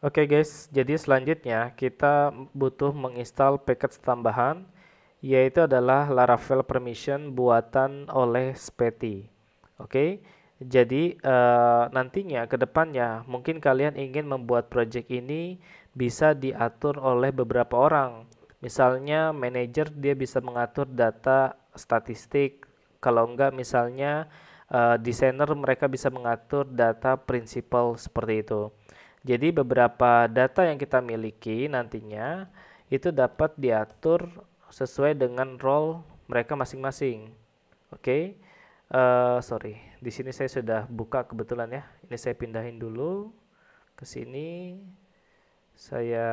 Oke okay guys, jadi selanjutnya kita butuh menginstal paket tambahan yaitu adalah Laravel permission buatan oleh Speti. Oke, okay? jadi uh, nantinya ke depannya mungkin kalian ingin membuat project ini bisa diatur oleh beberapa orang. Misalnya manajer dia bisa mengatur data statistik, kalau enggak misalnya uh, desainer mereka bisa mengatur data prinsipal seperti itu. Jadi beberapa data yang kita miliki nantinya itu dapat diatur sesuai dengan role mereka masing-masing. Oke, okay? uh, eh, sorry, di sini saya sudah buka kebetulan ya. Ini saya pindahin dulu ke sini. Saya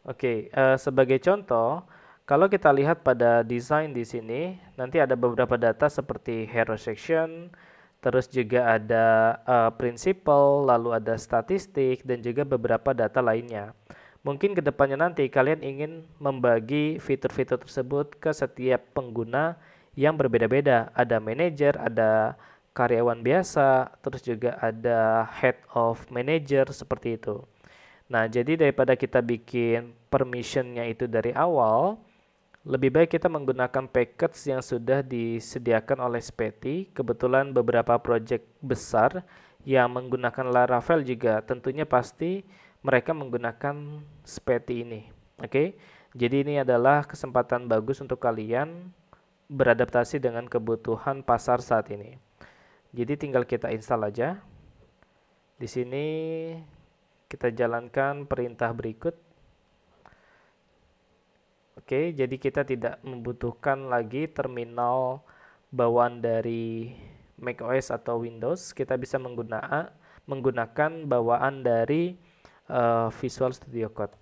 Oke, okay, uh, eh, sebagai contoh, kalau kita lihat pada desain di sini, nanti ada beberapa data seperti hero section, terus juga ada uh, prinsipal, lalu ada statistik, dan juga beberapa data lainnya. Mungkin kedepannya nanti kalian ingin membagi fitur-fitur tersebut ke setiap pengguna yang berbeda-beda. Ada manager, ada karyawan biasa, terus juga ada head of manager seperti itu. Nah, jadi daripada kita bikin permissionnya itu dari awal, lebih baik kita menggunakan package yang sudah disediakan oleh Speti. Kebetulan beberapa project besar yang menggunakan Laravel juga tentunya pasti mereka menggunakan Speti ini. Oke. Okay? Jadi ini adalah kesempatan bagus untuk kalian beradaptasi dengan kebutuhan pasar saat ini. Jadi tinggal kita install aja. Di sini kita jalankan perintah berikut Oke, jadi kita tidak membutuhkan lagi terminal bawaan dari macOS atau Windows. Kita bisa menggunakan menggunakan bawaan dari uh, Visual Studio Code.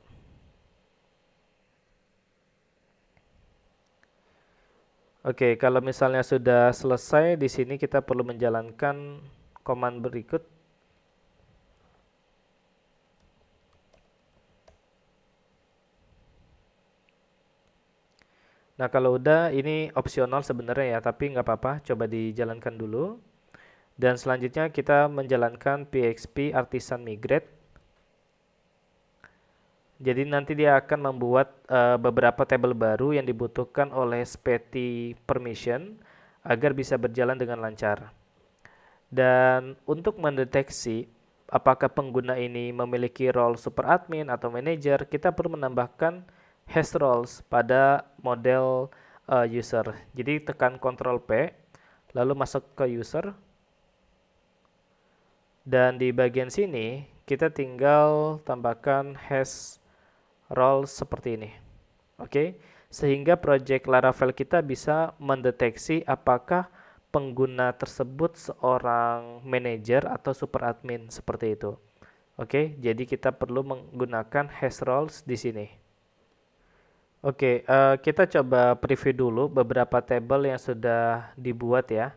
Oke, kalau misalnya sudah selesai di sini kita perlu menjalankan command berikut Nah kalau udah ini opsional sebenarnya ya, tapi nggak apa-apa, coba dijalankan dulu. Dan selanjutnya kita menjalankan PXP Artisan Migrate. Jadi nanti dia akan membuat uh, beberapa table baru yang dibutuhkan oleh speti permission agar bisa berjalan dengan lancar. Dan untuk mendeteksi apakah pengguna ini memiliki role super admin atau manager, kita perlu menambahkan hash roles pada model uh, user. Jadi tekan Ctrl P, lalu masuk ke user. Dan di bagian sini kita tinggal tambahkan hash role seperti ini. Oke, sehingga project Laravel kita bisa mendeteksi apakah pengguna tersebut seorang manager atau super admin seperti itu. Oke, jadi kita perlu menggunakan hash roles di sini. Oke, uh, kita coba preview dulu beberapa table yang sudah dibuat ya.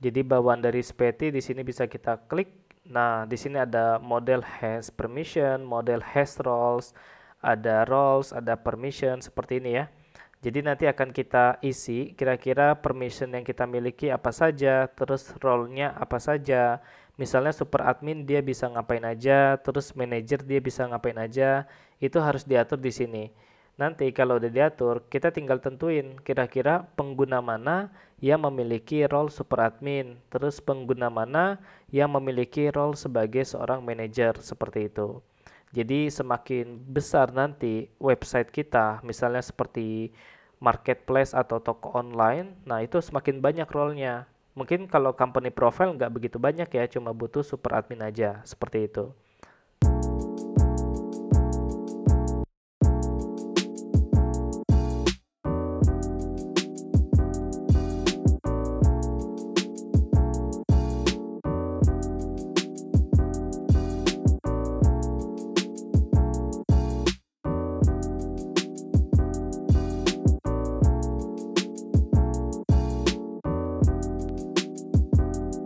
Jadi bawaan dari speti di sini bisa kita klik. Nah, di sini ada model has permission, model has roles, ada roles, ada permission seperti ini ya. Jadi nanti akan kita isi kira-kira permission yang kita miliki apa saja, terus role-nya apa saja. Misalnya super admin dia bisa ngapain aja, terus manager dia bisa ngapain aja. Itu harus diatur di sini nanti kalau udah diatur, kita tinggal tentuin kira-kira pengguna mana yang memiliki role super admin, terus pengguna mana yang memiliki role sebagai seorang manager seperti itu. Jadi semakin besar nanti website kita, misalnya seperti marketplace atau toko online, nah itu semakin banyak role-nya. Mungkin kalau company profile nggak begitu banyak ya, cuma butuh super admin aja, seperti itu.